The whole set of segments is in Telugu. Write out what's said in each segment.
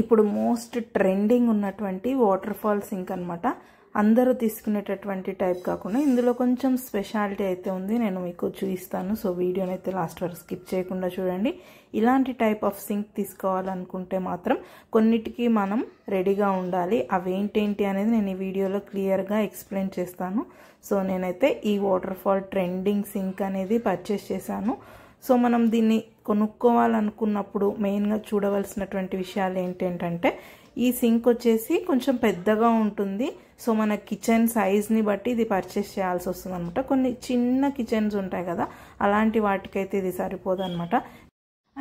ఇప్పుడు మోస్ట్ ట్రెండింగ్ ఉన్నటువంటి వాటర్ ఫాల్ సింక్ అనమాట అందరూ తీసుకునేటటువంటి టైప్ కాకుండా ఇందులో కొంచెం స్పెషాలిటీ అయితే ఉంది నేను మీకు చూపిస్తాను సో వీడియోని అయితే లాస్ట్ వరకు స్కిప్ చేయకుండా చూడండి ఇలాంటి టైప్ ఆఫ్ సింక్ తీసుకోవాలనుకుంటే మాత్రం కొన్నిటికి మనం రెడీగా ఉండాలి అవేంటేంటి అనేది నేను ఈ వీడియోలో క్లియర్గా ఎక్స్ప్లెయిన్ చేస్తాను సో నేనైతే ఈ వాటర్ ఫాల్ ట్రెండింగ్ సింక్ అనేది పర్చేస్ చేశాను సో మనం దీన్ని కొనుక్కోవాలనుకున్నప్పుడు మెయిన్గా చూడవలసినటువంటి విషయాలు ఏంటంటే ఈ సింక్ వచ్చేసి కొంచెం పెద్దగా ఉంటుంది సో మన కిచెన్ సైజ్ని బట్టి ఇది పర్చేస్ చేయాల్సి వస్తుంది అనమాట కొన్ని చిన్న కిచెన్స్ ఉంటాయి కదా అలాంటి వాటికైతే ఇది సరిపోదు అనమాట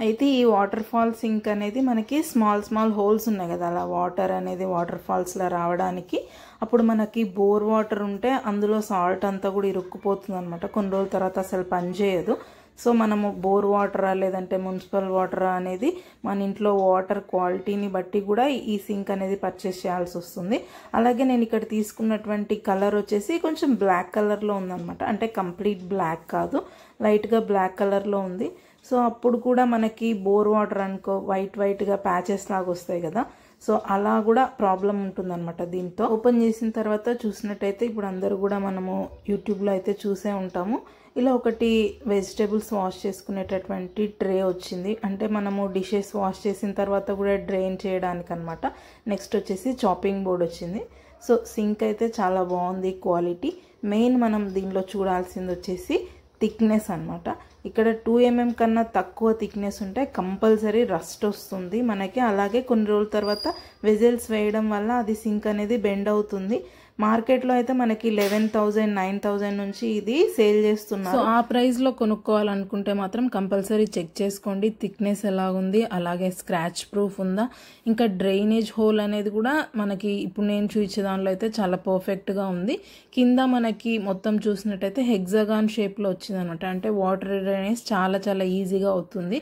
అయితే ఈ వాటర్ ఫాల్ సింక్ అనేది మనకి స్మాల్ స్మాల్ హోల్స్ ఉన్నాయి కదా అలా వాటర్ అనేది వాటర్ ఫాల్స్లో రావడానికి అప్పుడు మనకి బోర్ వాటర్ ఉంటే అందులో సాల్ట్ అంతా కూడా ఇరుక్కుపోతుంది అనమాట కొన్ని రోజుల తర్వాత అసలు పనిచేయదు సో మనము బోర్ వాటరా లేదంటే మున్సిపల్ వాటరా అనేది మన ఇంట్లో వాటర్ క్వాలిటీని బట్టి కూడా ఈ సింక్ అనేది పర్చేస్ చేయాల్సి వస్తుంది అలాగే నేను ఇక్కడ తీసుకున్నటువంటి కలర్ వచ్చేసి కొంచెం బ్లాక్ కలర్లో ఉందనమాట అంటే కంప్లీట్ బ్లాక్ కాదు లైట్గా బ్లాక్ కలర్లో ఉంది సో అప్పుడు కూడా మనకి బోర్ వాటర్ అనుకో వైట్ వైట్గా ప్యాచెస్ లాగా వస్తాయి కదా సో అలా కూడా ప్రాబ్లం ఉంటుందన్నమాట దీంతో ఓపెన్ చేసిన తర్వాత చూసినట్టయితే ఇప్పుడు అందరూ కూడా మనము యూట్యూబ్లో అయితే చూసే ఉంటాము ఇలా ఒకటి వెజిటేబుల్స్ వాష్ చేసుకునేటటువంటి ట్రే వచ్చింది అంటే మనము డిషెస్ వాష్ చేసిన తర్వాత కూడా డ్రైన్ చేయడానికి అనమాట నెక్స్ట్ వచ్చేసి చాపింగ్ బోర్డ్ వచ్చింది సో సింక్ అయితే చాలా బాగుంది క్వాలిటీ మెయిన్ మనం దీనిలో చూడాల్సింది వచ్చేసి థిక్నెస్ అనమాట ఇక్కడ టూ ఎంఎం mm కన్నా తక్కువ థిక్నెస్ ఉంటే కంపల్సరీ రస్ట్ వస్తుంది మనకి అలాగే కొన్ని రోజుల తర్వాత వెజల్స్ వేయడం వల్ల అది సింక్ అనేది బెండ్ అవుతుంది మార్కెట్లో అయితే మనకి లెవెన్ థౌజండ్ నైన్ థౌజండ్ నుంచి ఇది సేల్ చేస్తున్నారు సో ఆ ప్రైస్లో కొనుక్కోవాలనుకుంటే మాత్రం కంపల్సరీ చెక్ చేసుకోండి థిక్నెస్ ఎలా ఉంది అలాగే స్క్రాచ్ ప్రూఫ్ ఉందా ఇంకా డ్రైనేజ్ హోల్ అనేది కూడా మనకి ఇప్పుడు నేను చూపించే దానిలో అయితే చాలా పర్ఫెక్ట్గా ఉంది కింద మనకి మొత్తం చూసినట్టయితే హెగ్జగాన్ షేప్లో వచ్చిందనమాట అంటే వాటర్ డ్రైనేజ్ చాలా చాలా ఈజీగా అవుతుంది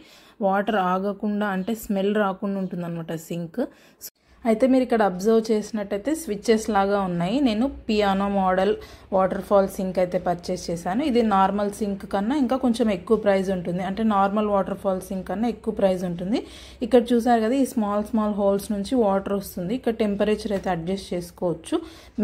వాటర్ ఆగకుండా అంటే స్మెల్ రాకుండా ఉంటుందన్నమాట సింక్ అయితే మీరు ఇక్కడ అబ్జర్వ్ చేసినట్టయితే స్విచ్చెస్ లాగా ఉన్నాయి నేను piano model waterfall sink అయితే పర్చేస్ చేశాను ఇది నార్మల్ సింక్ కన్నా ఇంకా కొంచెం ఎక్కువ ప్రైస్ ఉంటుంది అంటే నార్మల్ వాటర్ ఫాల్ సింక్ కన్నా ఎక్కువ ప్రైజ్ ఉంటుంది ఇక్కడ చూసారు కదా ఈ స్మాల్ స్మాల్ హోల్స్ నుంచి వాటర్ వస్తుంది ఇక్కడ టెంపరేచర్ అయితే అడ్జస్ట్ చేసుకోవచ్చు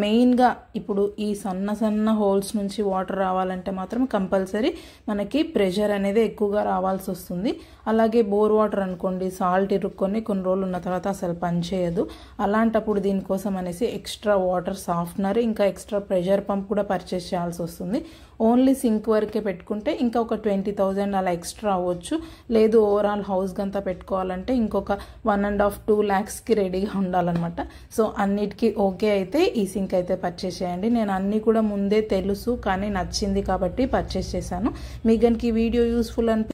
మెయిన్గా ఇప్పుడు ఈ సన్న సన్న హోల్స్ నుంచి వాటర్ రావాలంటే మాత్రం కంపల్సరీ మనకి ప్రెషర్ అనేది ఎక్కువగా రావాల్సి వస్తుంది అలాగే బోర్ వాటర్ అనుకోండి సాల్ట్ ఇరుక్కొని కొన్ని రోజులు ఉన్న తర్వాత అసలు పనిచేయదు అలాంటప్పుడు దీనికోసం అనేసి ఎక్స్ట్రా వాటర్ సాఫ్ట్నర్ ఇంకా ఎక్స్ట్రా ప్రెషర్ పంప్ కూడా పర్చేస్ చేయాల్సి వస్తుంది ఓన్లీ సింక్ వరకే పెట్టుకుంటే ఇంకా ఒక ట్వంటీ థౌజండ్ అలా ఎక్స్ట్రా అవ్వచ్చు లేదు ఓవరాల్ హౌస్ గంతా పెట్టుకోవాలంటే ఇంకొక వన్ అండ్ హాఫ్ టూ ల్యాక్స్కి రెడీగా ఉండాలన్నమాట సో అన్నిటికీ ఓకే అయితే ఈ సింక్ అయితే పర్చేస్ చేయండి నేను అన్నీ కూడా ముందే తెలుసు కానీ నచ్చింది కాబట్టి పర్చేస్ చేశాను మీ గనికి వీడియో యూస్ఫుల్ అని